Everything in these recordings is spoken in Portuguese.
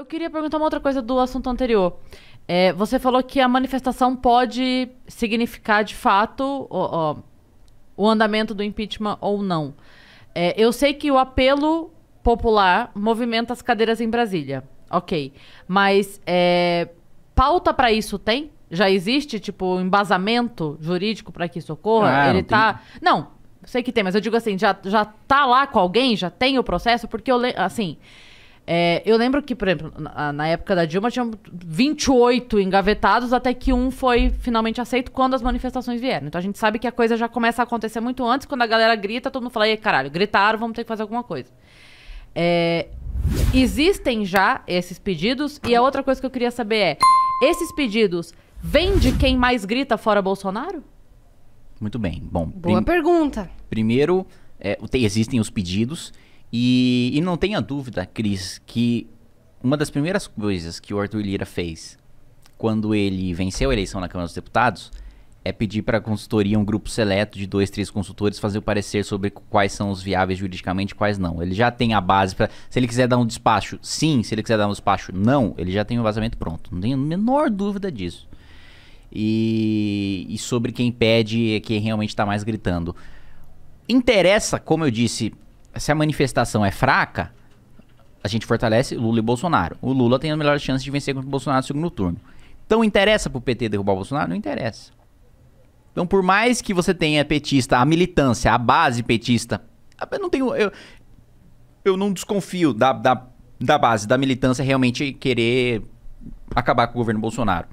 Eu queria perguntar uma outra coisa do assunto anterior. É, você falou que a manifestação pode significar de fato o andamento do impeachment ou não. É, eu sei que o apelo popular movimenta as cadeiras em Brasília, ok. Mas é, pauta para isso tem? Já existe tipo embasamento jurídico para que isso ocorra? Ah, Ele não tá? Tem... Não, sei que tem, mas eu digo assim, já já tá lá com alguém, já tem o processo, porque eu le... assim. É, eu lembro que, por exemplo, na, na, época da Dilma tinha 28 engavetados até que um foi finalmente aceito quando as manifestações vieram. Então a gente sabe que a coisa já começa a acontecer muito antes, quando a galera grita, todo mundo fala, ei, caralho, gritaram, vamos ter que fazer alguma coisa. É, existem já esses pedidos, e a outra coisa que eu queria saber é: esses pedidos vêm de quem mais grita fora Bolsonaro? Muito bem. Bom, Boa pergunta. Primeiro, é, existem os pedidos e, e não tenha dúvida, Cris, que uma das primeiras coisas que o Arthur Lira fez quando ele venceu a eleição na Câmara dos Deputados é pedir para a consultoria, um grupo seleto de dois, três consultores, fazer o parecer sobre quais são os viáveis juridicamente e quais não. Ele já tem a base para. Se ele quiser dar um despacho, sim. Se ele quiser dar um despacho, não. Ele já tem o vazamento pronto. Não tenho a menor dúvida disso. E, e sobre quem pede é quem realmente está mais gritando. Interessa, como eu disse, se a manifestação é fraca, a gente fortalece Lula e Bolsonaro. O Lula tem as melhores chances de vencer contra o Bolsonaro no segundo turno. Então interessa pro PT derrubar o Bolsonaro? Não interessa. Então, por mais que você tenha petista, a militância, a base petista, eu não tenho. Eu, eu não desconfio da, da, da base, da militância realmente querer acabar com o governo Bolsonaro.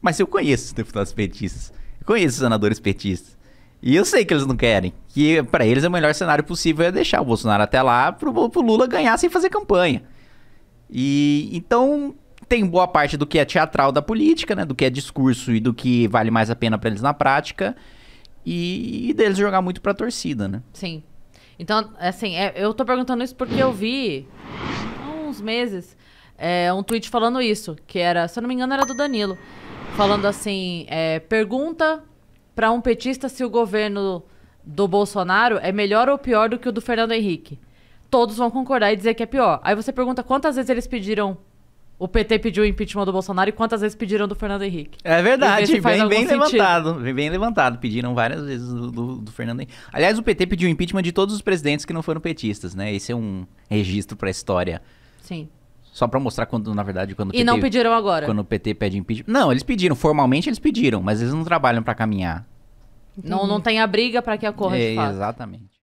Mas eu conheço os deputados petistas. Eu conheço os senadores petistas. E eu sei que eles não querem que para eles o melhor cenário possível é deixar o Bolsonaro até lá para o Lula ganhar sem fazer campanha. E então tem boa parte do que é teatral da política, né, do que é discurso e do que vale mais a pena para eles na prática e, e deles jogar muito para a torcida, né? Sim. Então, assim, é, eu tô perguntando isso porque eu vi há uns meses é, um tweet falando isso, que era, se eu não me engano, era do Danilo, falando assim, é, pergunta para um petista se o governo do Bolsonaro é melhor ou pior do que o do Fernando Henrique. Todos vão concordar e dizer que é pior. Aí você pergunta quantas vezes eles pediram. O PT pediu o impeachment do Bolsonaro e quantas vezes pediram do Fernando Henrique? É verdade, bem, bem levantado. Bem, bem levantado. Pediram várias vezes do, do, do, Fernando Henrique. Aliás, o PT pediu impeachment de todos os presidentes que não foram petistas, né? Esse é um registro para a história. Sim. Só para mostrar quando, na verdade, quando o PT, E não pediram agora. Quando o PT pede impeachment. Não, eles pediram, formalmente eles pediram, mas eles não trabalham para caminhar não, não tem a briga para que ocorra é, de fato. Exatamente.